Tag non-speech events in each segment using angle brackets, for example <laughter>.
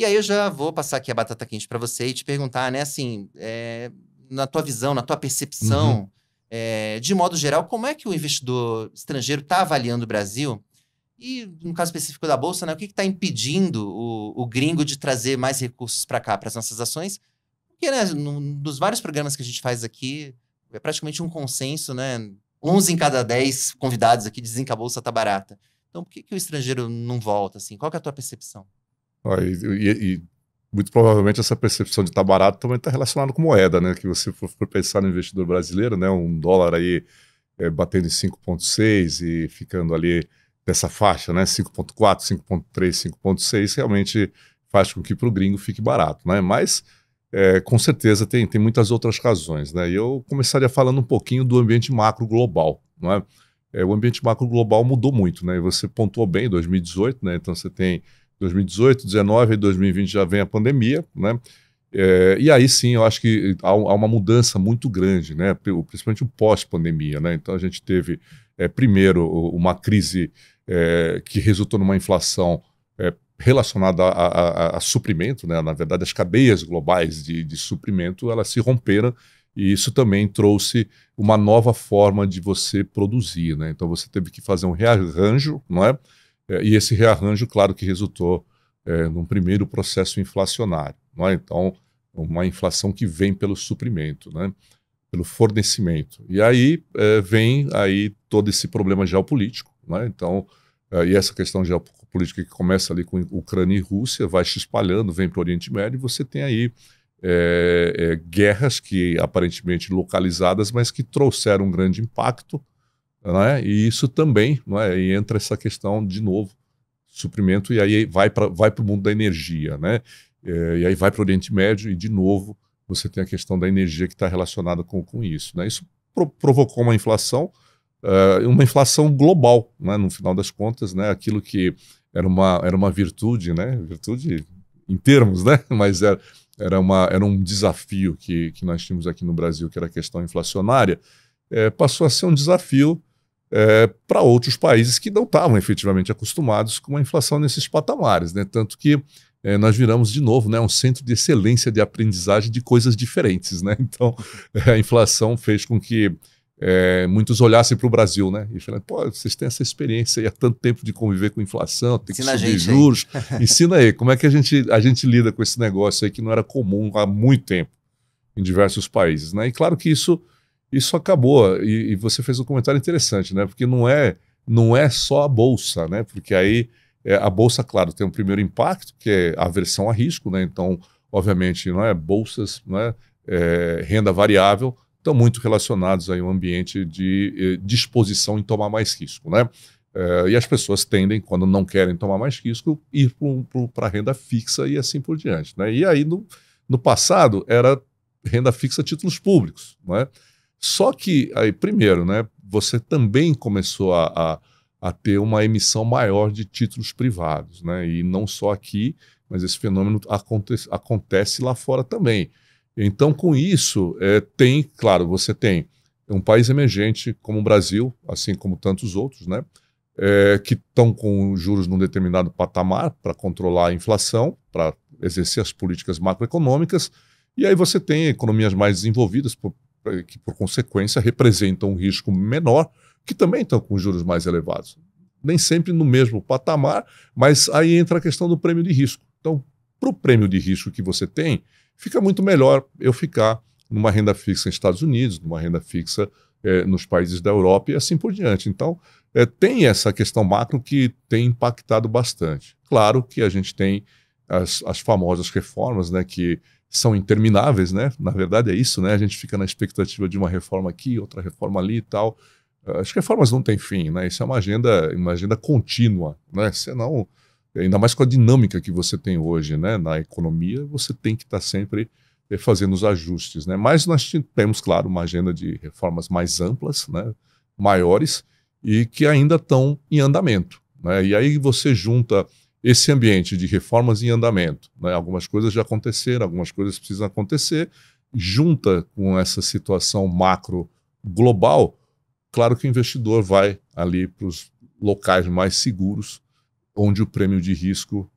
E aí eu já vou passar aqui a batata quente para você e te perguntar, né, assim, é, na tua visão, na tua percepção, uhum. é, de modo geral, como é que o investidor estrangeiro está avaliando o Brasil? E, no caso específico da Bolsa, né, o que está impedindo o, o, gringo de trazer mais recursos para cá, para as nossas ações? Porque, né, no, nos vários programas que a gente faz aqui, é praticamente um consenso, né? 11 em cada 10 convidados aqui dizem que a Bolsa está barata. Então, por que, que o estrangeiro não volta, assim? Qual é a tua percepção? E, e, muito provavelmente essa percepção de estar tá barato também está relacionada com moeda, né? Que você for, for, pensar no investidor brasileiro, né? Um dólar aí é, batendo em 5,6 e ficando ali dessa faixa, né? 5,4, 5,3, 5,6, realmente faz com que para o gringo fique barato, né? Mas é, com certeza tem, tem muitas outras razões, né? E eu começaria falando um pouquinho do ambiente macro global, não é? é o ambiente macro global mudou muito, né? E você pontuou bem em 2018, né? Então você tem 2018, 2019 e 2020 já vem a pandemia, né? É, e aí sim, eu acho que há, há, uma mudança muito grande, né? principalmente o pós-pandemia. Né? Então a gente teve, é, primeiro, uma crise é, que resultou numa inflação é, relacionada a, a, a, suprimento. Né? Na verdade, as cadeias globais de, de suprimento elas se romperam e isso também trouxe uma nova forma de você produzir. Né? Então você teve que fazer um rearranjo, não é? É, e esse rearranjo, claro, que resultou é, num primeiro processo inflacionário. Não é? Então, uma inflação que vem pelo suprimento, né? pelo fornecimento. E aí é, vem aí todo esse problema geopolítico. É? Então, é, e essa questão geopolítica que começa ali com Ucrânia e Rússia, vai se espalhando, vem para o Oriente Médio, e você tem aí é, é, guerras que aparentemente localizadas, mas que trouxeram um grande impacto né? E isso também, é? e entra essa questão de novo, suprimento, e aí vai para vai o mundo da energia, né? É, e aí vai para o Oriente Médio, e de novo você tem a questão da energia que está relacionada com, com isso. Né? Isso pro provocou uma inflação, uh, uma inflação global, né? no final das contas, né? aquilo que era uma, era uma virtude, né? virtude em termos, né? <laughs> mas era, era, uma, era um desafio que, que nós tínhamos aqui no Brasil, que era a questão inflacionária, é, passou a ser um desafio é, para outros países que não estavam efetivamente acostumados com a inflação nesses patamares. Né? Tanto que é, nós viramos de novo né, um centro de excelência de aprendizagem de coisas diferentes. Né? <laughs> Então, a inflação fez com que é, muitos olhassem para o Brasil, né? E falassem: pô, vocês têm essa experiência aí há tanto tempo de conviver com inflação, tem que Ensina subir gente, juros. <laughs> Ensina aí, como é que a gente, a gente lida com esse negócio aí que não era comum há muito tempo em diversos países, né? E claro que isso isso acabou. E, e, você fez um comentário interessante, né? Porque não é, não é só a bolsa, né? Porque aí é, a bolsa, claro, tem um primeiro impacto, que é a aversão a risco, né? Então, obviamente, não é bolsas, não é, é renda variável estão muito relacionados aí a um ambiente de eh, disposição em tomar mais risco, né? Uh, e as pessoas tendem, quando não querem tomar mais risco, ir para a renda fixa e assim por diante. Né? E aí, no, no passado, era renda fixa títulos públicos. Né? Só que, aí, primeiro, né, você também começou a, a, a, ter uma emissão maior de títulos privados, né? E não só aqui, mas esse fenômeno acontece, acontece lá fora também. Então, com isso, é, tem, claro, você tem um país emergente como o Brasil, assim como tantos outros, né? É, que estão com juros num determinado patamar para controlar a inflação, para exercer as políticas macroeconômicas, e aí você tem economias mais desenvolvidas, por, eh, que por consequência representam um risco menor, que também estão com juros mais elevados. Nem sempre no mesmo patamar, mas aí entra a questão do prêmio de risco. Então, para o prêmio de risco que você tem, fica muito melhor eu ficar numa renda fixa nos Estados Unidos, numa renda fixa eh, nos países da Europa e assim por diante. Então, eh, tem essa questão macro que tem impactado bastante. Claro que a gente tem as, as famosas reformas, né, que são intermináveis, né? Na verdade é isso, né? A gente fica na expectativa de uma reforma aqui, outra reforma ali e tal. As ah, reformas não têm fim, né? Isso é uma agenda, uma agenda contínua, né? Senão, ainda mais com a dinâmica que você tem hoje, né? Na economia, você tem que estar tá sempre eh, fazendo os ajustes, né? Mas nós temos, claro, uma agenda de reformas mais amplas, né? Maiores e que ainda estão em andamento, né? E aí você junta esse ambiente de reformas em andamento. Né? Algumas coisas já aconteceram, algumas coisas precisam acontecer, junta com essa situação macro global, claro que o investidor vai ali para os locais mais seguros, onde o prêmio de risco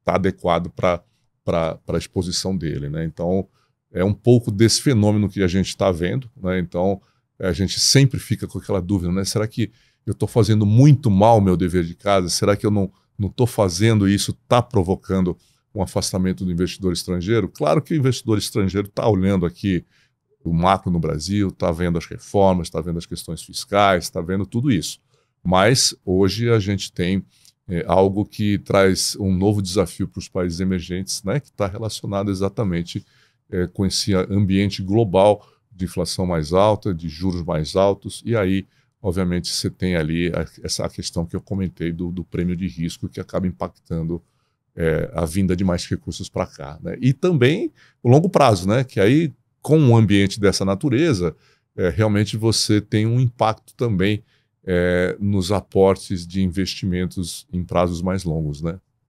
está adequado para a exposição dele. Né? Então, é um pouco desse fenômeno que a gente está vendo. Né? Então, a gente sempre fica com aquela dúvida, né? Será que eu estou fazendo muito mal o meu dever de casa? Será que eu não não estou fazendo isso, está provocando um afastamento do investidor estrangeiro? Claro que o investidor estrangeiro está olhando aqui o macro no Brasil, está vendo as reformas, está vendo as questões fiscais, está vendo tudo isso. Mas hoje a gente tem é, algo que traz um novo desafio para os países emergentes, né, que está relacionado exatamente é, com esse ambiente global de inflação mais alta, de juros mais altos, e aí obviamente você tem ali a, essa questão que eu comentei do, do prêmio de risco que acaba impactando é, a vinda de mais recursos para cá. Né? E também o longo prazo, né? que aí, com um ambiente dessa natureza, é, realmente você tem um impacto também é, nos aportes de investimentos em prazos mais longos. Né?